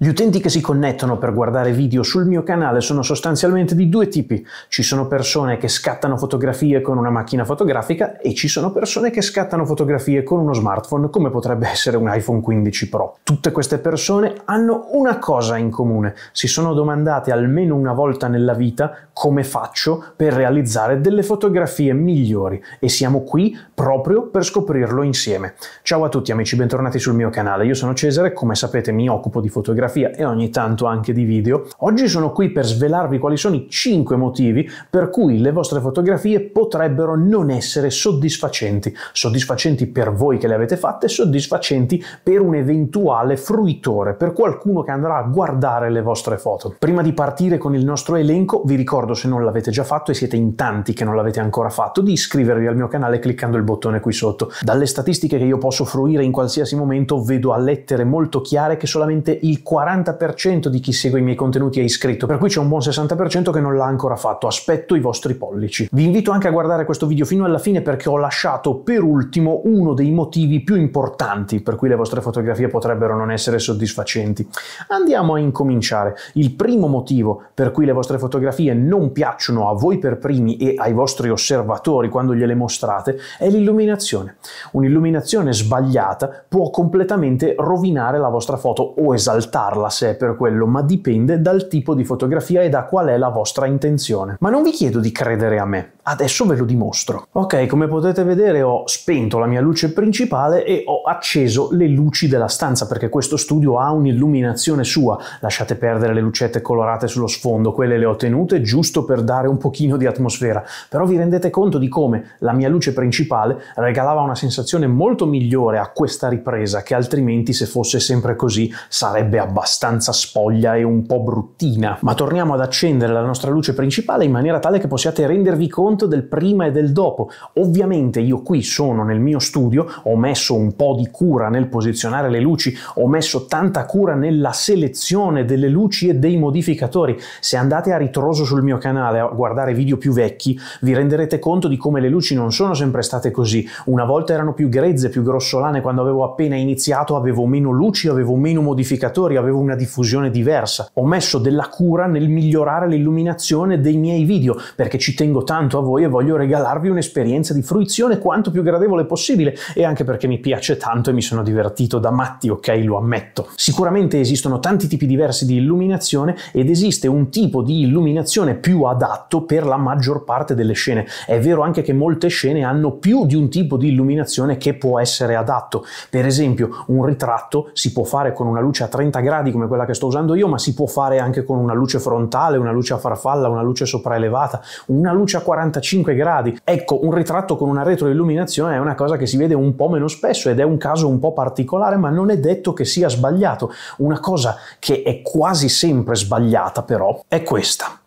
Gli utenti che si connettono per guardare video sul mio canale sono sostanzialmente di due tipi. Ci sono persone che scattano fotografie con una macchina fotografica e ci sono persone che scattano fotografie con uno smartphone come potrebbe essere un iPhone 15 Pro. Tutte queste persone hanno una cosa in comune. Si sono domandate almeno una volta nella vita come faccio per realizzare delle fotografie migliori e siamo qui proprio per scoprirlo insieme. Ciao a tutti amici, bentornati sul mio canale. Io sono Cesare, come sapete mi occupo di fotografie fotografia e ogni tanto anche di video, oggi sono qui per svelarvi quali sono i 5 motivi per cui le vostre fotografie potrebbero non essere soddisfacenti, soddisfacenti per voi che le avete fatte, soddisfacenti per un eventuale fruitore, per qualcuno che andrà a guardare le vostre foto. Prima di partire con il nostro elenco, vi ricordo se non l'avete già fatto e siete in tanti che non l'avete ancora fatto, di iscrivervi al mio canale cliccando il bottone qui sotto. Dalle statistiche che io posso fruire in qualsiasi momento vedo a lettere molto chiare che solamente il 4% 40% di chi segue i miei contenuti è iscritto, per cui c'è un buon 60% che non l'ha ancora fatto. Aspetto i vostri pollici. Vi invito anche a guardare questo video fino alla fine perché ho lasciato per ultimo uno dei motivi più importanti per cui le vostre fotografie potrebbero non essere soddisfacenti. Andiamo a incominciare. Il primo motivo per cui le vostre fotografie non piacciono a voi per primi e ai vostri osservatori quando gliele mostrate è l'illuminazione. Un'illuminazione sbagliata può completamente rovinare la vostra foto o esaltare farla se è per quello, ma dipende dal tipo di fotografia e da qual è la vostra intenzione. Ma non vi chiedo di credere a me, Adesso ve lo dimostro. Ok, come potete vedere ho spento la mia luce principale e ho acceso le luci della stanza perché questo studio ha un'illuminazione sua. Lasciate perdere le lucette colorate sullo sfondo, quelle le ho tenute giusto per dare un pochino di atmosfera, però vi rendete conto di come la mia luce principale regalava una sensazione molto migliore a questa ripresa che altrimenti se fosse sempre così sarebbe abbastanza spoglia e un po' bruttina. Ma torniamo ad accendere la nostra luce principale in maniera tale che possiate rendervi conto conto del prima e del dopo. Ovviamente io qui sono nel mio studio, ho messo un po' di cura nel posizionare le luci, ho messo tanta cura nella selezione delle luci e dei modificatori. Se andate a ritroso sul mio canale a guardare video più vecchi, vi renderete conto di come le luci non sono sempre state così. Una volta erano più grezze, più grossolane, quando avevo appena iniziato avevo meno luci, avevo meno modificatori, avevo una diffusione diversa. Ho messo della cura nel migliorare l'illuminazione dei miei video, perché ci tengo tanto a voi voi e voglio regalarvi un'esperienza di fruizione quanto più gradevole possibile e anche perché mi piace tanto e mi sono divertito da matti, ok, lo ammetto. Sicuramente esistono tanti tipi diversi di illuminazione ed esiste un tipo di illuminazione più adatto per la maggior parte delle scene. È vero anche che molte scene hanno più di un tipo di illuminazione che può essere adatto. Per esempio, un ritratto si può fare con una luce a 30 gradi come quella che sto usando io, ma si può fare anche con una luce frontale, una luce a farfalla, una luce sopraelevata, una luce a 40 45 gradi. Ecco, un ritratto con una retroilluminazione è una cosa che si vede un po' meno spesso ed è un caso un po' particolare, ma non è detto che sia sbagliato. Una cosa che è quasi sempre sbagliata però è questa.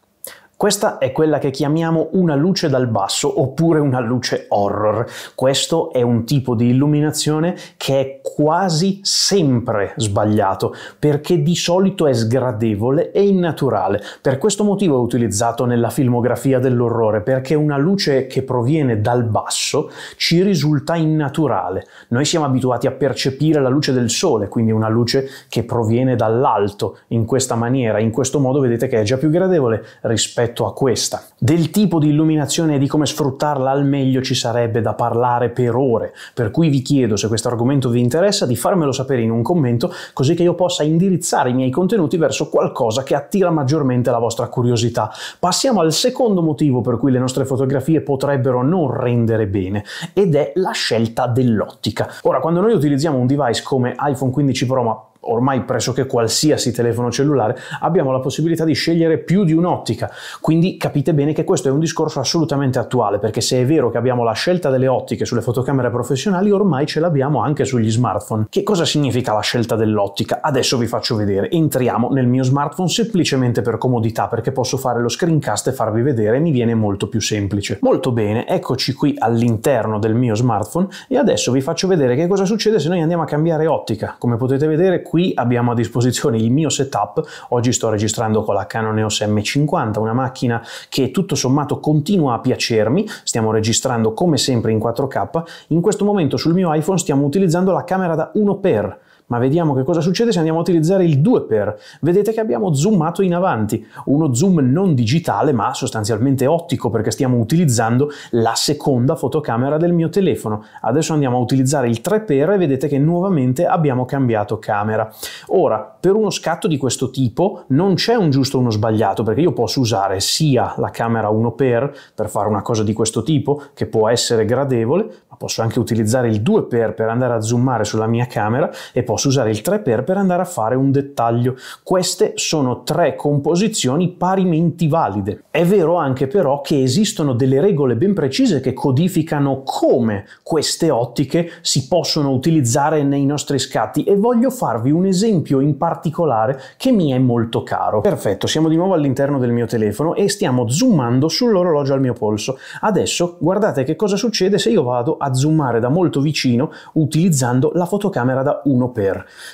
Questa è quella che chiamiamo una luce dal basso oppure una luce horror. Questo è un tipo di illuminazione che è quasi sempre sbagliato perché di solito è sgradevole e innaturale. Per questo motivo è utilizzato nella filmografia dell'orrore perché una luce che proviene dal basso ci risulta innaturale. Noi siamo abituati a percepire la luce del sole, quindi una luce che proviene dall'alto in questa maniera, in questo modo vedete che è già più gradevole rispetto rispetto a questa. Del tipo di illuminazione e di come sfruttarla al meglio ci sarebbe da parlare per ore, per cui vi chiedo se questo argomento vi interessa di farmelo sapere in un commento così che io possa indirizzare i miei contenuti verso qualcosa che attira maggiormente la vostra curiosità. Passiamo al secondo motivo per cui le nostre fotografie potrebbero non rendere bene ed è la scelta dell'ottica. Ora, quando noi utilizziamo un device come iPhone 15 Pro, ma ormai pressoché qualsiasi telefono cellulare, abbiamo la possibilità di scegliere più di un'ottica. Quindi capite bene che questo è un discorso assolutamente attuale, perché se è vero che abbiamo la scelta delle ottiche sulle fotocamere professionali, ormai ce l'abbiamo anche sugli smartphone. Che cosa significa la scelta dell'ottica? Adesso vi faccio vedere. Entriamo nel mio smartphone semplicemente per comodità, perché posso fare lo screencast e farvi vedere, e mi viene molto più semplice. Molto bene, eccoci qui all'interno del mio smartphone e adesso vi faccio vedere che cosa succede se noi andiamo a cambiare ottica. Come potete vedere, qui abbiamo a disposizione il mio setup, oggi sto registrando con la Canon EOS M50, una macchina che tutto sommato continua a piacermi, stiamo registrando come sempre in 4K, in questo momento sul mio iPhone stiamo utilizzando la camera da 1x, ma vediamo che cosa succede se andiamo a utilizzare il 2 per. Vedete che abbiamo zoomato in avanti, uno zoom non digitale ma sostanzialmente ottico perché stiamo utilizzando la seconda fotocamera del mio telefono. Adesso andiamo a utilizzare il 3 per e vedete che nuovamente abbiamo cambiato camera. Ora, per uno scatto di questo tipo non c'è un giusto o uno sbagliato perché io posso usare sia la camera 1 per per fare una cosa di questo tipo che può essere gradevole, posso anche utilizzare il 2x per andare a zoomare sulla mia camera e posso usare il 3x per andare a fare un dettaglio. Queste sono tre composizioni parimenti valide. È vero anche però che esistono delle regole ben precise che codificano come queste ottiche si possono utilizzare nei nostri scatti e voglio farvi un esempio in particolare che mi è molto caro. Perfetto, siamo di nuovo all'interno del mio telefono e stiamo zoomando sull'orologio al mio polso. Adesso guardate che cosa succede se io vado a zoomare da molto vicino utilizzando la fotocamera da 1x.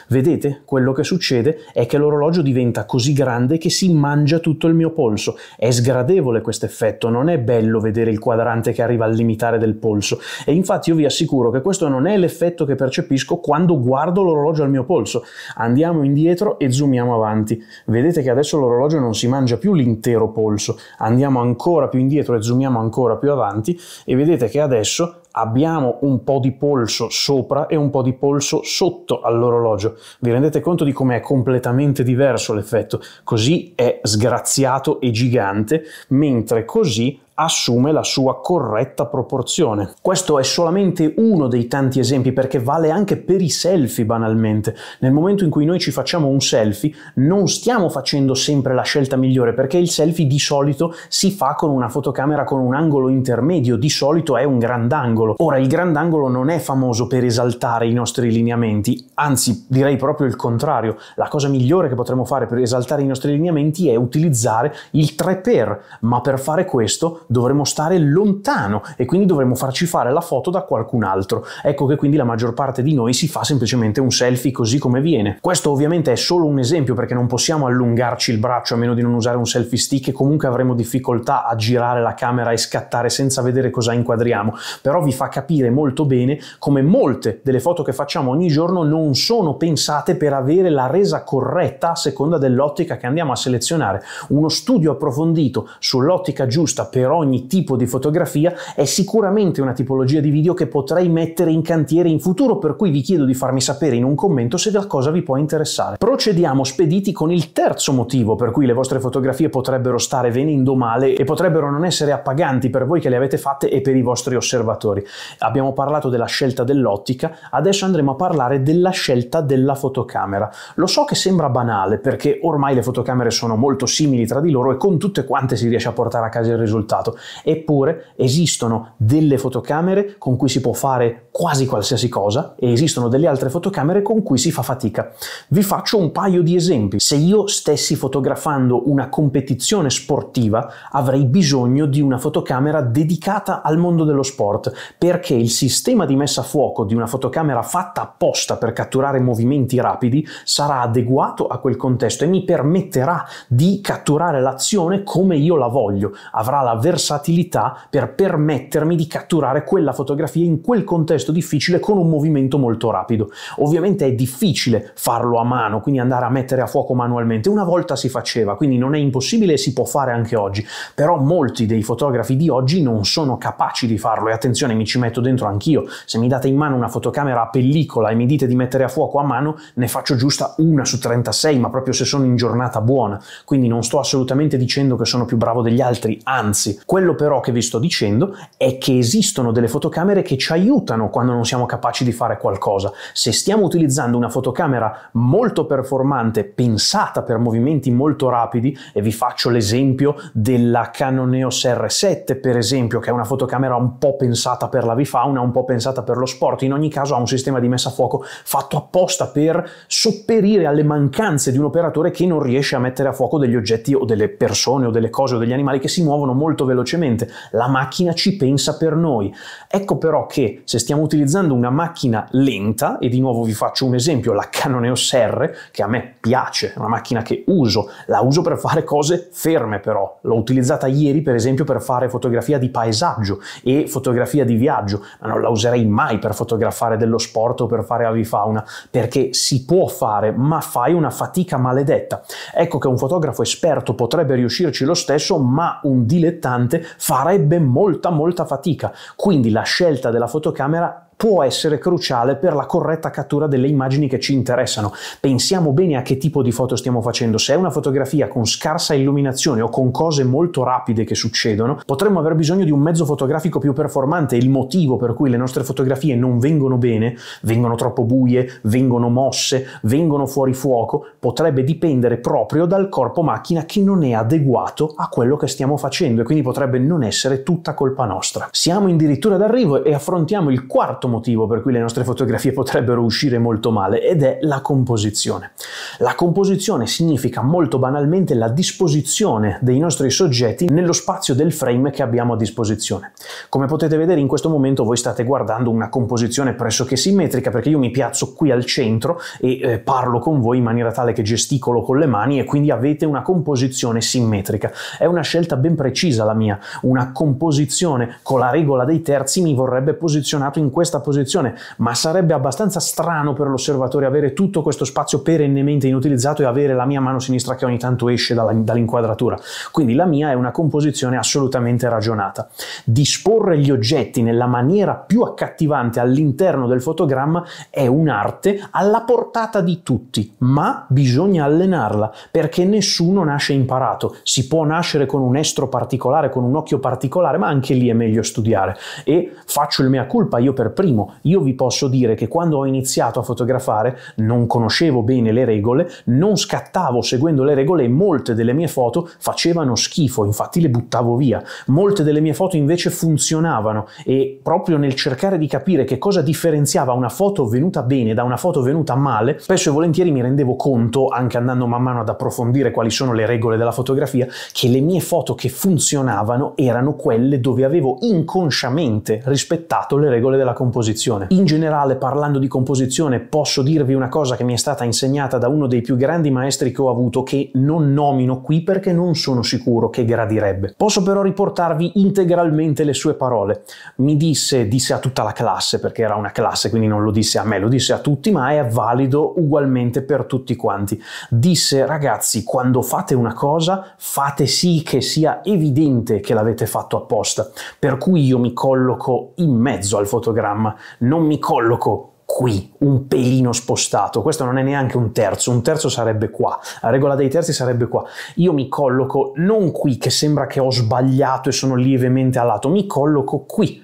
Vedete? Quello che succede è che l'orologio diventa così grande che si mangia tutto il mio polso. È sgradevole questo effetto, non è bello vedere il quadrante che arriva al limitare del polso e infatti io vi assicuro che questo non è l'effetto che percepisco quando guardo l'orologio al mio polso. Andiamo indietro e zoomiamo avanti. Vedete che adesso l'orologio non si mangia più l'intero polso. Andiamo ancora più indietro e zoomiamo ancora più avanti e vedete che adesso abbiamo un po' di polso sopra e un po' di polso sotto all'orologio. Vi rendete conto di come è completamente diverso l'effetto? Così è sgraziato e gigante, mentre così assume la sua corretta proporzione. Questo è solamente uno dei tanti esempi perché vale anche per i selfie banalmente. Nel momento in cui noi ci facciamo un selfie non stiamo facendo sempre la scelta migliore perché il selfie di solito si fa con una fotocamera con un angolo intermedio, di solito è un grandangolo. Ora il grandangolo non è famoso per esaltare i nostri lineamenti, anzi direi proprio il contrario. La cosa migliore che potremmo fare per esaltare i nostri lineamenti è utilizzare il 3x, ma per fare questo dovremo stare lontano e quindi dovremo farci fare la foto da qualcun altro. Ecco che quindi la maggior parte di noi si fa semplicemente un selfie così come viene. Questo ovviamente è solo un esempio perché non possiamo allungarci il braccio a meno di non usare un selfie stick e comunque avremo difficoltà a girare la camera e scattare senza vedere cosa inquadriamo, però vi fa capire molto bene come molte delle foto che facciamo ogni giorno non sono pensate per avere la resa corretta a seconda dell'ottica che andiamo a selezionare. Uno studio approfondito sull'ottica giusta per ogni tipo di fotografia è sicuramente una tipologia di video che potrei mettere in cantiere in futuro, per cui vi chiedo di farmi sapere in un commento se la cosa vi può interessare. Procediamo spediti con il terzo motivo per cui le vostre fotografie potrebbero stare venendo male e potrebbero non essere appaganti per voi che le avete fatte e per i vostri osservatori. Abbiamo parlato della scelta dell'ottica, adesso andremo a parlare della scelta della fotocamera. Lo so che sembra banale perché ormai le fotocamere sono molto simili tra di loro e con tutte quante si riesce a portare a casa il risultato passato. Eppure esistono delle fotocamere con cui si può fare quasi qualsiasi cosa e esistono delle altre fotocamere con cui si fa fatica. Vi faccio un paio di esempi. Se io stessi fotografando una competizione sportiva, avrei bisogno di una fotocamera dedicata al mondo dello sport, perché il sistema di messa a fuoco di una fotocamera fatta apposta per catturare movimenti rapidi sarà adeguato a quel contesto e mi permetterà di catturare l'azione come io la voglio. Avrà la versione versatilità per permettermi di catturare quella fotografia in quel contesto difficile con un movimento molto rapido. Ovviamente è difficile farlo a mano, quindi andare a mettere a fuoco manualmente. Una volta si faceva, quindi non è impossibile e si può fare anche oggi, però molti dei fotografi di oggi non sono capaci di farlo e attenzione mi ci metto dentro anch'io. Se mi date in mano una fotocamera a pellicola e mi dite di mettere a fuoco a mano, ne faccio giusta una su 36, ma proprio se sono in giornata buona. Quindi non sto assolutamente dicendo che sono più bravo degli altri, anzi, quello però che vi sto dicendo è che esistono delle fotocamere che ci aiutano quando non siamo capaci di fare qualcosa. Se stiamo utilizzando una fotocamera molto performante, pensata per movimenti molto rapidi, e vi faccio l'esempio della Canon EOS R7 per esempio, che è una fotocamera un po' pensata per la vifauna, un po' pensata per lo sport, in ogni caso ha un sistema di messa a fuoco fatto apposta per sopperire alle mancanze di un operatore che non riesce a mettere a fuoco degli oggetti o delle persone o delle cose o degli animali che si muovono molto velocemente, la macchina ci pensa per noi. Ecco però che se stiamo utilizzando una macchina lenta, e di nuovo vi faccio un esempio, la Canon EOS R, che a me piace, è una macchina che uso, la uso per fare cose ferme però, l'ho utilizzata ieri per esempio per fare fotografia di paesaggio e fotografia di viaggio, ma non la userei mai per fotografare dello sport o per fare avifauna, perché si può fare, ma fai una fatica maledetta. Ecco che un fotografo esperto potrebbe riuscirci lo stesso, ma un dilettante importante farebbe molta molta fatica. Quindi la scelta della fotocamera può essere cruciale per la corretta cattura delle immagini che ci interessano. Pensiamo bene a che tipo di foto stiamo facendo. Se è una fotografia con scarsa illuminazione o con cose molto rapide che succedono, potremmo aver bisogno di un mezzo fotografico più performante. Il motivo per cui le nostre fotografie non vengono bene, vengono troppo buie, vengono mosse, vengono fuori fuoco, potrebbe dipendere proprio dal corpo macchina che non è adeguato a quello che stiamo facendo e quindi potrebbe non essere tutta colpa nostra. Siamo addirittura d'arrivo e affrontiamo il quarto quarto motivo per cui le nostre fotografie potrebbero uscire molto male ed è la composizione. La composizione significa molto banalmente la disposizione dei nostri soggetti nello spazio del frame che abbiamo a disposizione. Come potete vedere in questo momento voi state guardando una composizione pressoché simmetrica perché io mi piazzo qui al centro e eh, parlo con voi in maniera tale che gesticolo con le mani e quindi avete una composizione simmetrica. È una scelta ben precisa la mia, una composizione con la regola dei terzi mi vorrebbe posizionato in questa terza posizione, ma sarebbe abbastanza strano per l'osservatore avere tutto questo spazio perennemente inutilizzato e avere la mia mano sinistra che ogni tanto esce dalla, dall'inquadratura. Quindi la mia è una composizione assolutamente ragionata. Disporre gli oggetti nella maniera più accattivante all'interno del fotogramma è un'arte alla portata di tutti, ma bisogna allenarla perché nessuno nasce imparato. Si può nascere con un estro particolare, con un occhio particolare, ma anche lì è meglio studiare. E faccio il mea culpa, io per primo Primo, io vi posso dire che quando ho iniziato a fotografare non conoscevo bene le regole, non scattavo seguendo le regole e molte delle mie foto facevano schifo, infatti le buttavo via. Molte delle mie foto invece funzionavano e proprio nel cercare di capire che cosa differenziava una foto venuta bene da una foto venuta male, spesso e volentieri mi rendevo conto, anche andando man mano ad approfondire quali sono le regole della fotografia, che le mie foto che funzionavano erano quelle dove avevo inconsciamente rispettato le regole della composizione composizione. In generale, parlando di composizione, posso dirvi una cosa che mi è stata insegnata da uno dei più grandi maestri che ho avuto, che non nomino qui perché non sono sicuro che gradirebbe. Posso però riportarvi integralmente le sue parole. Mi disse, disse a tutta la classe, perché era una classe, quindi non lo disse a me, lo disse a tutti, ma è valido ugualmente per tutti quanti. Disse, ragazzi, quando fate una cosa, fate sì che sia evidente che l'avete fatto apposta. Per cui io mi colloco in mezzo al fotogramma diaframma, non mi colloco qui, un pelino spostato, questo non è neanche un terzo, un terzo sarebbe qua, la regola dei terzi sarebbe qua. Io mi colloco non qui che sembra che ho sbagliato e sono lievemente a lato, mi colloco qui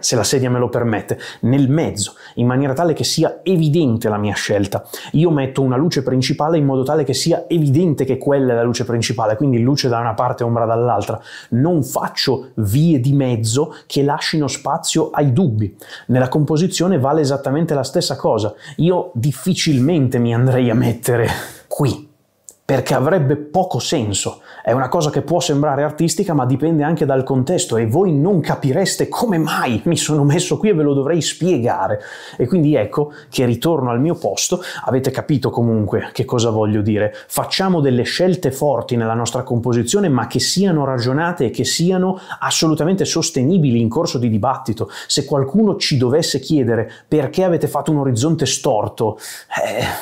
se la sedia me lo permette, nel mezzo, in maniera tale che sia evidente la mia scelta. Io metto una luce principale in modo tale che sia evidente che quella è la luce principale, quindi luce da una parte e ombra dall'altra. Non faccio vie di mezzo che lasciano spazio ai dubbi. Nella composizione vale esattamente la stessa cosa. Io difficilmente mi andrei a mettere qui perché avrebbe poco senso. È una cosa che può sembrare artistica, ma dipende anche dal contesto e voi non capireste come mai mi sono messo qui e ve lo dovrei spiegare. E quindi ecco che ritorno al mio posto, avete capito comunque che cosa voglio dire. Facciamo delle scelte forti nella nostra composizione, ma che siano ragionate e che siano assolutamente sostenibili in corso di dibattito. Se qualcuno ci dovesse chiedere perché avete fatto un orizzonte storto,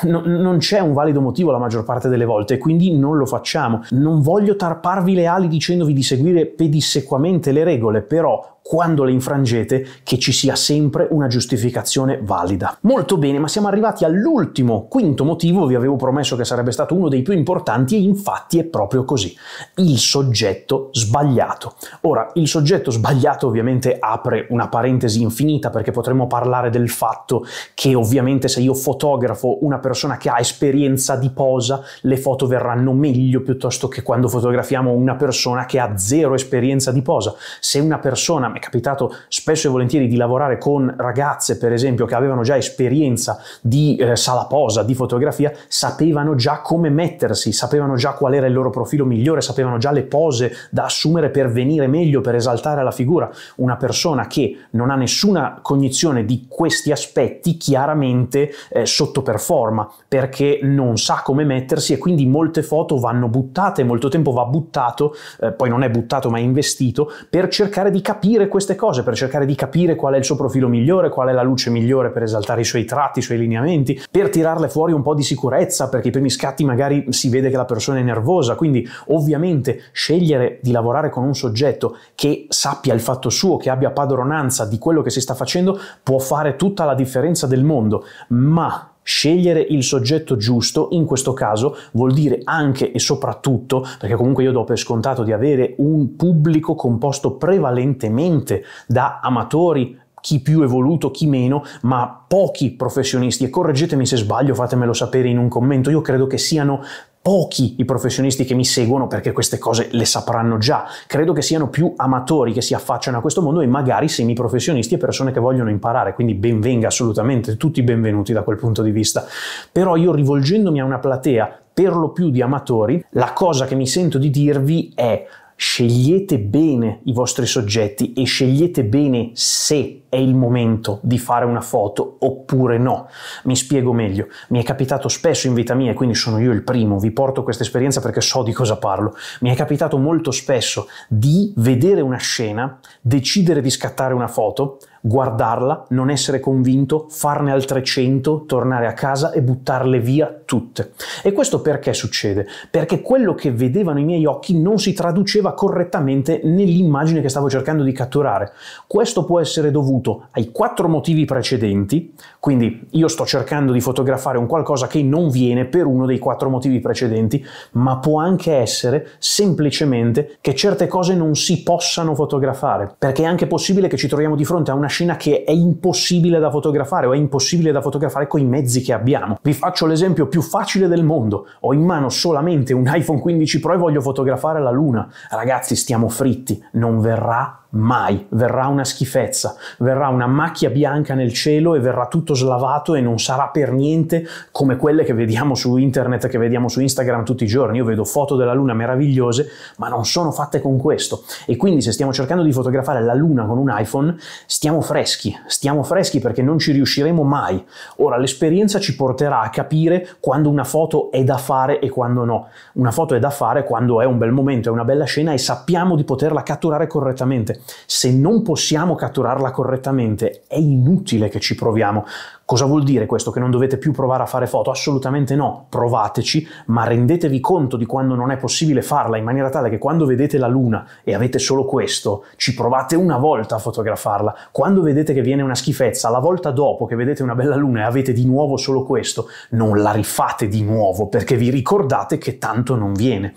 eh, no, non c'è un valido motivo la maggior parte delle volte quindi non lo facciamo. Non voglio tarparvi le ali dicendovi di seguire pedissequamente le regole, però quando le infrangete, che ci sia sempre una giustificazione valida. Molto bene, ma siamo arrivati all'ultimo, quinto motivo, vi avevo promesso che sarebbe stato uno dei più importanti e infatti è proprio così, il soggetto sbagliato. Ora, il soggetto sbagliato ovviamente apre una parentesi infinita perché potremmo parlare del fatto che ovviamente se io fotografo una persona che ha esperienza di posa, le foto verranno meglio piuttosto che quando fotografiamo una persona che ha zero esperienza di posa. Se una persona è capitato spesso e volentieri di lavorare con ragazze, per esempio, che avevano già esperienza di eh, sala posa, di fotografia, sapevano già come mettersi, sapevano già qual era il loro profilo migliore, sapevano già le pose da assumere per venire meglio, per esaltare la figura. Una persona che non ha nessuna cognizione di questi aspetti chiaramente eh, sottoperforma perché non sa come mettersi e quindi molte foto vanno buttate, molto tempo va buttato, eh, poi non è buttato ma è investito, per cercare di capire queste cose per cercare di capire qual è il suo profilo migliore, qual è la luce migliore per esaltare i suoi tratti, i suoi lineamenti, per tirarle fuori un po' di sicurezza, perché i primi scatti magari si vede che la persona è nervosa, quindi ovviamente scegliere di lavorare con un soggetto che sappia il fatto suo, che abbia padronanza di quello che si sta facendo, può fare tutta la differenza del mondo, ma Scegliere il soggetto giusto in questo caso vuol dire anche e soprattutto, perché comunque io do per scontato di avere un pubblico composto prevalentemente da amatori chi più evoluto, chi meno, ma pochi professionisti e correggetemi se sbaglio, fatemelo sapere in un commento, io credo che siano pochi i professionisti che mi seguono perché queste cose le sapranno già. Credo che siano più amatori che si affacciano a questo mondo e magari semiprofessionisti e persone che vogliono imparare, quindi benvenga assolutamente, tutti benvenuti da quel punto di vista. Però io rivolgendomi a una platea per lo più di amatori, la cosa che mi sento di dirvi è scegliete bene i vostri soggetti e scegliete bene se è il momento di fare una foto oppure no. Mi spiego meglio, mi è capitato spesso in vita mia, quindi sono io il primo, vi porto questa esperienza perché so di cosa parlo, mi è capitato molto spesso di vedere una scena, decidere di scattare una foto, guardarla, non essere convinto, farne altre 100, tornare a casa e buttarle via tutte. E questo perché succede? Perché quello che vedevano i miei occhi non si traduceva correttamente nell'immagine che stavo cercando di catturare. Questo può essere dovuto ai quattro motivi precedenti, quindi io sto cercando di fotografare un qualcosa che non viene per uno dei quattro motivi precedenti, ma può anche essere semplicemente che certe cose non si possano fotografare, perché è anche possibile che ci troviamo di fronte a una scena che è impossibile da fotografare o è impossibile da fotografare con i mezzi che abbiamo. Vi faccio l'esempio più facile del mondo. Ho in mano solamente un iPhone 15 Pro e voglio fotografare la luna. Ragazzi, stiamo fritti, non verrà Mai verrà una schifezza, verrà una macchia bianca nel cielo e verrà tutto slavato e non sarà per niente come quelle che vediamo su internet, che vediamo su Instagram tutti i giorni. Io vedo foto della luna meravigliose, ma non sono fatte con questo. E quindi se stiamo cercando di fotografare la luna con un iPhone, stiamo freschi, stiamo freschi perché non ci riusciremo mai. Ora l'esperienza ci porterà a capire quando una foto è da fare e quando no. Una foto è da fare quando è un bel momento, è una bella scena e sappiamo di poterla catturare correttamente se non possiamo catturarla correttamente, è inutile che ci proviamo. Cosa vuol dire questo? Che non dovete più provare a fare foto? Assolutamente no, provateci, ma rendetevi conto di quando non è possibile farla in maniera tale che quando vedete la luna e avete solo questo, ci provate una volta a fotografarla. Quando vedete che viene una schifezza, la volta dopo che vedete una bella luna e avete di nuovo solo questo, non la rifate di nuovo perché vi ricordate che tanto non viene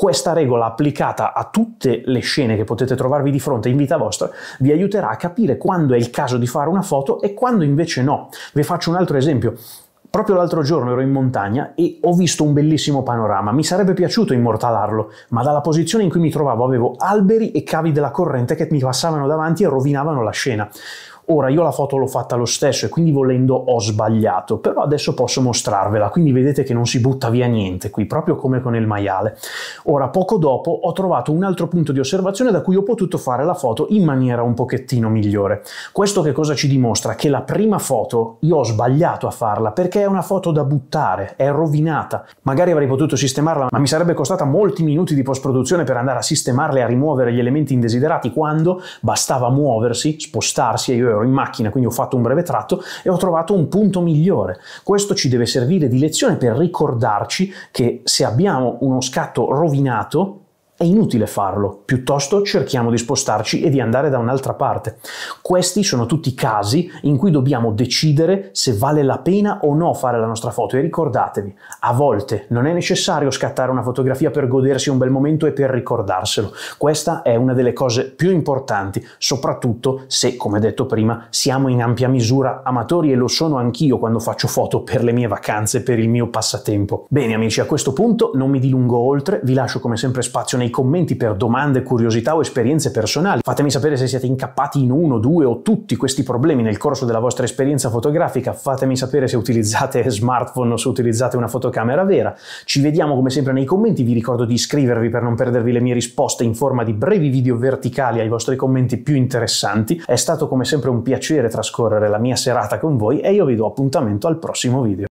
questa regola applicata a tutte le scene che potete trovarvi di fronte in vita vostra vi aiuterà a capire quando è il caso di fare una foto e quando invece no. Vi faccio un altro esempio. Proprio l'altro giorno ero in montagna e ho visto un bellissimo panorama, mi sarebbe piaciuto immortalarlo, ma dalla posizione in cui mi trovavo avevo alberi e cavi della corrente che mi passavano davanti e rovinavano la scena. Ora io la foto l'ho fatta lo stesso e quindi volendo ho sbagliato, però adesso posso mostrarvela, quindi vedete che non si butta via niente qui, proprio come con il maiale. Ora poco dopo ho trovato un altro punto di osservazione da cui ho potuto fare la foto in maniera un pochettino migliore. Questo che cosa ci dimostra? Che la prima foto io ho sbagliato a farla perché è una foto da buttare, è rovinata. Magari avrei potuto sistemarla, ma mi sarebbe costata molti minuti di post-produzione per andare a sistemarla e a rimuovere gli elementi indesiderati quando bastava muoversi, spostarsi e io ero ero in macchina, quindi ho fatto un breve tratto e ho trovato un punto migliore. Questo ci deve servire di lezione per ricordarci che se abbiamo uno scatto rovinato, è inutile farlo, piuttosto cerchiamo di spostarci e di andare da un'altra parte. Questi sono tutti casi in cui dobbiamo decidere se vale la pena o no fare la nostra foto e ricordatevi, a volte non è necessario scattare una fotografia per godersi un bel momento e per ricordarselo. Questa è una delle cose più importanti, soprattutto se, come detto prima, siamo in ampia misura amatori e lo sono anch'io quando faccio foto per le mie vacanze, per il mio passatempo. Bene amici, a questo punto non mi dilungo oltre, vi lascio come sempre spazio nei nei commenti per domande, curiosità o esperienze personali. Fatemi sapere se siete incappati in uno, due o tutti questi problemi nel corso della vostra esperienza fotografica. Fatemi sapere se utilizzate smartphone o se utilizzate una fotocamera vera. Ci vediamo come sempre nei commenti. Vi ricordo di iscrivervi per non perdervi le mie risposte in forma di brevi video verticali ai vostri commenti più interessanti. È stato come sempre un piacere trascorrere la mia serata con voi e io vi do appuntamento al prossimo video.